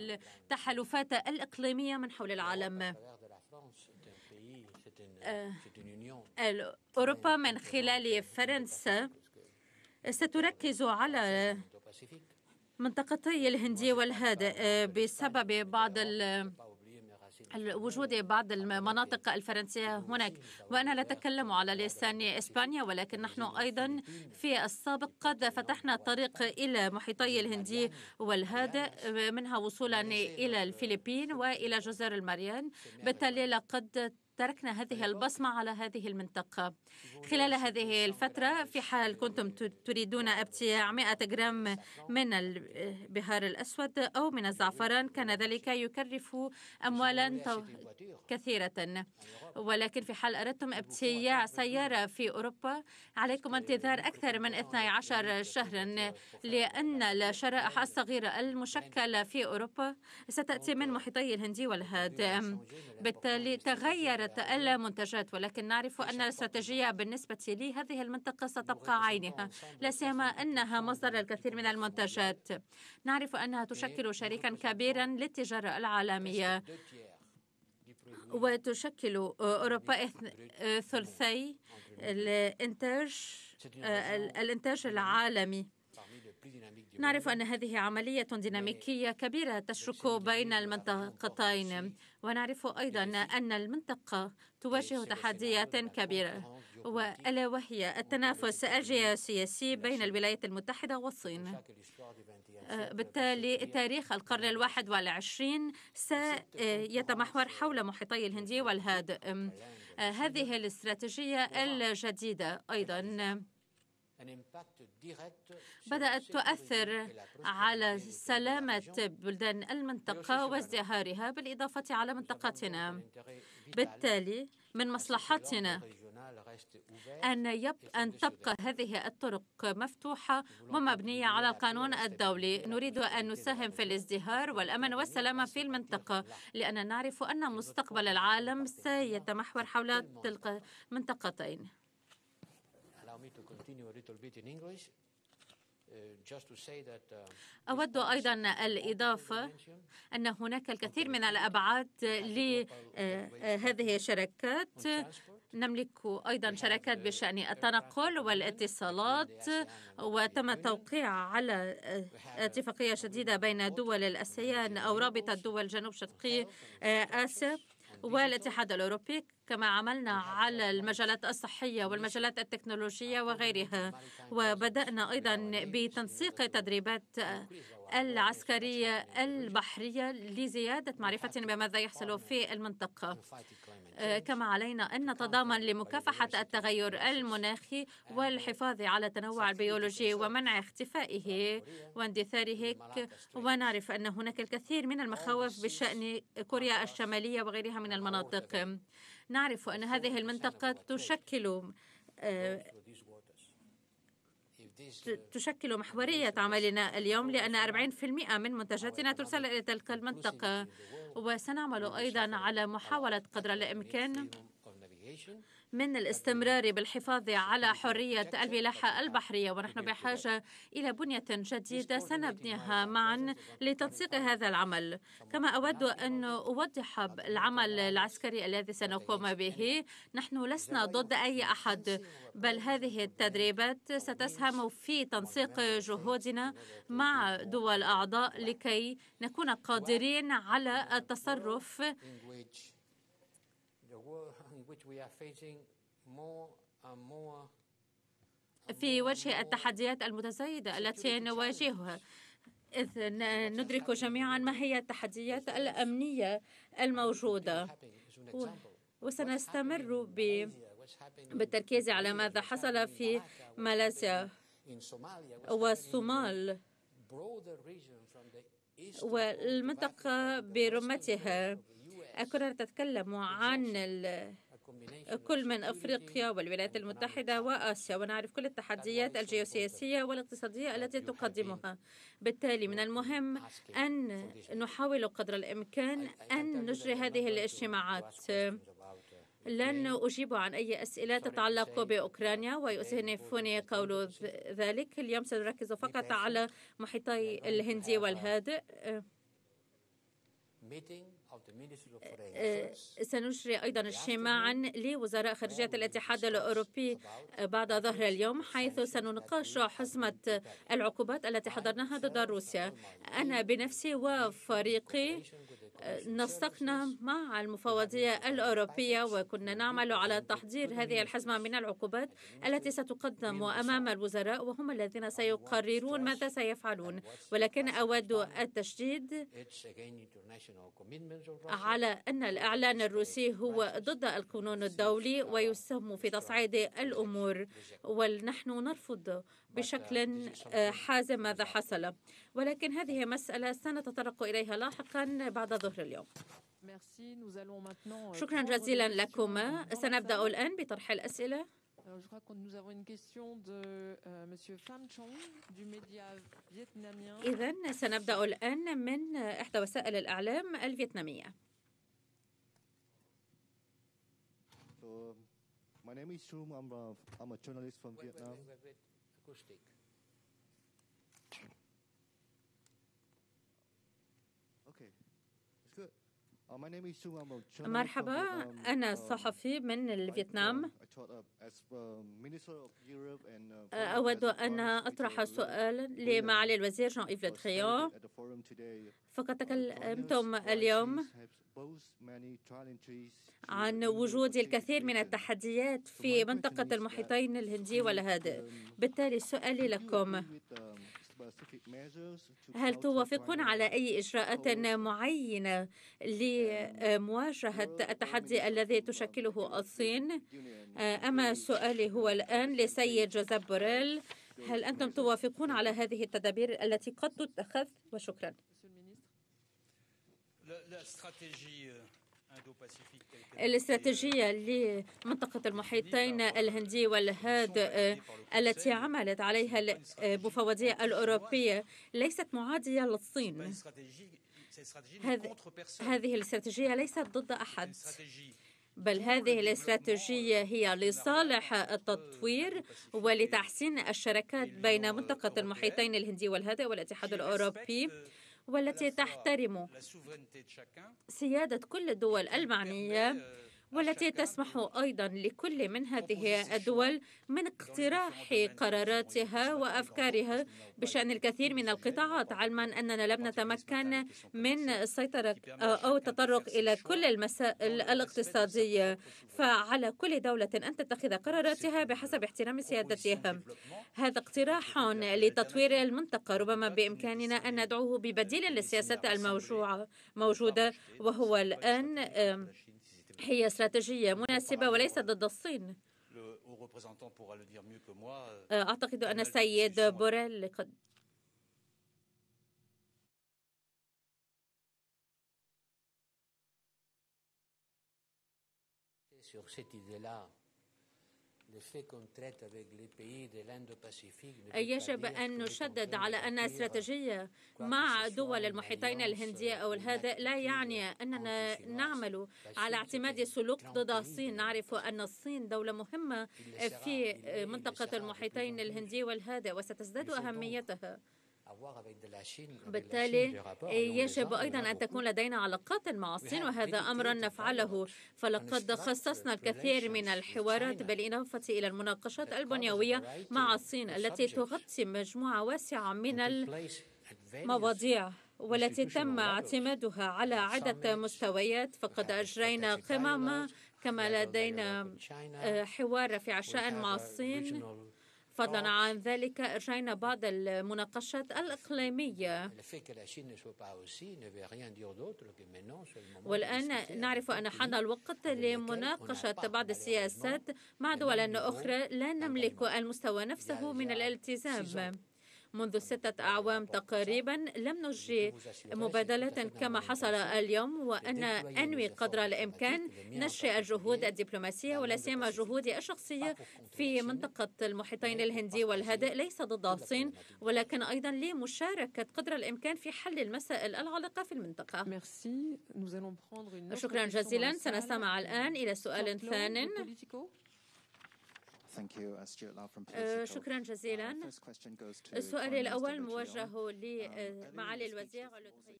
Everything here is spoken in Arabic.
التحالفات الإقليمية من حول العالم آه، أوروبا من خلال فرنسا ستركز على منطقتي الهندية والهادئ بسبب بعض وجود بعض المناطق الفرنسية هناك وأنا لا أتكلم على لسان إسبانيا ولكن نحن أيضا في السابق قد فتحنا الطريق إلى محيطي الهندي والهادئ منها وصولا إلى الفلبين وإلى جزر المريان بالتالي لقد تركنا هذه أيوة. البصمة على هذه المنطقة خلال هذه الفترة في حال كنتم تريدون ابتياع 100 جرام من البهار الأسود أو من أيوة. الزعفران كان ذلك يكلف أموالا كثيرة أيوة ولكن في حال أردتم ابتياع سيارة في أوروبا عليكم انتظار أكثر من 12 شهرا لأن الشرائح الصغيرة المشكلة في أوروبا ستأتي من محيطي الهندي والهاد بالتالي تغيرت الا ولكن نعرف ان الاستراتيجيه بالنسبه لي هذه المنطقه ستبقى عينها لا سيما انها مصدر الكثير من المنتجات نعرف انها تشكل إيه، شريكا كبيرا للتجاره العالميه وتشكل أوروبا آه، ثلثي الإنتاج آه، الإنتاج العالمي نعرف أن هذه عملية ديناميكية كبيرة تشرك بين المنطقتين ونعرف أيضا أن المنطقة تواجه تحديات كبيرة وألا وهي التنافس الجيوسياسي بين الولايات المتحدة والصين آه، بالتالي تاريخ القرن الواحد والعشرين سيتمحور حول محيطي الهندي والهادئ آه، هذه الاستراتيجية الجديدة أيضا بدأت تؤثر على سلامة بلدان المنطقة وازدهارها بالإضافة على منطقتنا بالتالي من مصلحتنا أن, يب... أن تبقى هذه الطرق مفتوحة ومبنية على القانون الدولي نريد أن نساهم في الازدهار والأمن والسلامة في المنطقة لأننا نعرف أن مستقبل العالم سيتمحور حول تلك المنطقتين continue a little bit in English. Uh, uh, أود أيضا الإضافة أن هناك الكثير من الأبعاد لهذه آه، آه، الشركات نملك أيضا شراكات بشأن التنقل والاتصالات وتم التوقيع على آه، اتفاقية جديدة بين دول الأسيان أو رابطة دول جنوب شرقي آسيا والاتحاد الأوروبي كما عملنا على المجالات الصحية والمجالات التكنولوجية وغيرها وبدأنا أيضا بتنسيق تدريبات العسكرية البحرية لزيادة معرفتنا بماذا يحصل في المنطقة آه، كما علينا أن نتضامن لمكافحة التغير المناخي والحفاظ على التنوع البيولوجي ومنع اختفائه واندثاره ونعرف أن هناك الكثير من المخاوف بشأن كوريا الشمالية وغيرها من المناطق نعرف أن هذه المنطقة تشكل آه، تشكل محورية عملنا اليوم لأن 40% من منتجاتنا ترسل إلى تلك المنطقة وسنعمل أيضا على محاولة قدر الإمكان من الاستمرار بالحفاظ على حرية الملاحة البحرية ونحن بحاجة إلى بنية جديدة سنبنيها معا لتنسيق هذا العمل كما أود أن أوضح العمل العسكري الذي سنقوم به نحن لسنا ضد أي أحد بل هذه التدريبات ستسهم في تنسيق جهودنا مع دول أعضاء لكي نكون قادرين على التصرف في وجه التحديات المتزايدة التي نواجهها إذ ندرك جميعا ما هي التحديات الأمنية الموجودة وسنستمر بالتركيز على ماذا حصل في ماليزيا والصومال والمنطقة برمتها كرة تتكلم عن كل من أفريقيا والولايات المتحدة وآسيا ونعرف كل التحديات الجيوسياسية والاقتصادية التي تقدمها بالتالي من المهم أن نحاول قدر الإمكان أن نجري هذه الاجتماعات لن أجيب عن أي أسئلة تتعلق بأوكرانيا ويؤسفني قول ذلك اليوم سنركز فقط على محيطي الهندي والهادئ أه، أه، سنجري أيضا اجتماعا لوزراء خارجية الاتحاد الأوروبي بعد ظهر اليوم حيث سنناقش حزمة العقوبات التي حضرناها ضد روسيا أنا بنفسي وفريقي نسقنا مع المفوضية الأوروبية وكنا نعمل على تحضير هذه الحزمة من العقوبات التي ستقدم أمام الوزراء وهم الذين سيقررون ماذا سيفعلون ولكن أود التشديد على أن الإعلان الروسي هو ضد القانون الدولي ويسهم في تصعيد الأمور ونحن نرفض بشكل حازم ماذا حصل ولكن هذه مسألة سنتطرق إليها لاحقا بعد ظهر الظهر اليوم شكرا جزيلا لكما سنبدأ الآن بطرح الأسئلة Alors, je crois que nous avons une question de euh, Monsieur Pham Chong du média vietnamien. إذا سنبدأ الآن من إحدى وسائل الإعلام الفيتنامية. So, my name is Shum. I'm a, I'm a journalist from wait, Vietnam. Wait, wait, wait. Acoustic. Okay. Uh, مرحبا أنا um, صحفي من الفيتنام uh, uh, أود أن أطرح سؤال لمعالي الوزير جون إيف لدخيان فقد تكلمتم اليوم عن وجود الكثير من التحديات في منطقة المحيطين الهندي والهادئ um, بالتالي سؤالي لكم هل توافقون على أي إجراءات معينة لمواجهة التحدي الذي تشكله الصين؟ آه، أما سؤالي هو الآن لسيد جوزيف بوريل هل أنتم توافقون على هذه التدابير التي قد تتخذ؟ وشكرا. الاستراتيجية لمنطقة المحيطين الهندي والهاد آه، التي عملت عليها المفوضية الأوروبية ليست معادية للصين هذه الاستراتيجية ليست ضد أحد بل هذه الاستراتيجية هي لصالح التطوير ولتحسين الشراكات بين منطقة المحيطين الهندي والهادئ والاتحاد الأوروبي والتي تحترم سيادة كل الدول المعنية euh, والتي تسمح أيضا لكل من هذه الدول من اقتراح قراراتها وأفكارها بشأن الكثير من القطاعات علما أننا لم نتمكن من السيطرة آه، أو التطرق إلى كل المسائل الاقتصادية فعلى كل دولة أن تتخذ قراراتها بحسب احترام سيادتها هذا اقتراح لتطوير المنطقة ربما بإمكاننا أن ندعوه ببديل للسياسات الموجودة وهو الآن هي استراتيجية مناسبة وليس ضد الصين أه، أعتقد أن السيد بوريل قد sur cette idée-là يجب أن نشدد على أن استراتيجية مع دول المحيطين الهندية أو هذا لا يعني أننا نعمل على اعتماد سلوك ضد الصين نعرف أن الصين دولة مهمة في منطقة المحيطين الهندي والهادئ وستزداد أهميتها بالتالي إيه، يجب أيضا أن تكون لدينا علاقات مع الصين وهذا أمر نفعله فلقد خصصنا الكثير من الحوارات بالإضافة إلى المناقشات البنيوية مع الصين التي تغطي مجموعة واسعة من المواضيع والتي تم اعتمادها على عدة مستويات فقد أجرينا قمم كما لدينا آه، حوار في عشاء مع الصين فضلا آه. عن ذلك أرجينا بعض المناقشات الإقليمية والآن نعرف أن حان الوقت لمناقشة بعض السياسات مع دول أخرى لا نملك المستوى نفسه من الالتزام منذ ستة أعوام تقريبا لم نجري مبادلة كما حصل اليوم وأن أنوي قدر الإمكان نشر الجهود الدبلوماسية ولا سيما جهودي الشخصية في منطقة المحيطين الهندي والهادئ ليس ضد الصين ولكن أيضا لمشاركة قدر الإمكان في حل المسائل العالقة في المنطقة شكرا جزيلا سنستمع الآن إلى سؤال ثان Uh, uh, شكرا جزيلا uh, السؤال الأول موجه لمعالي um, الوزير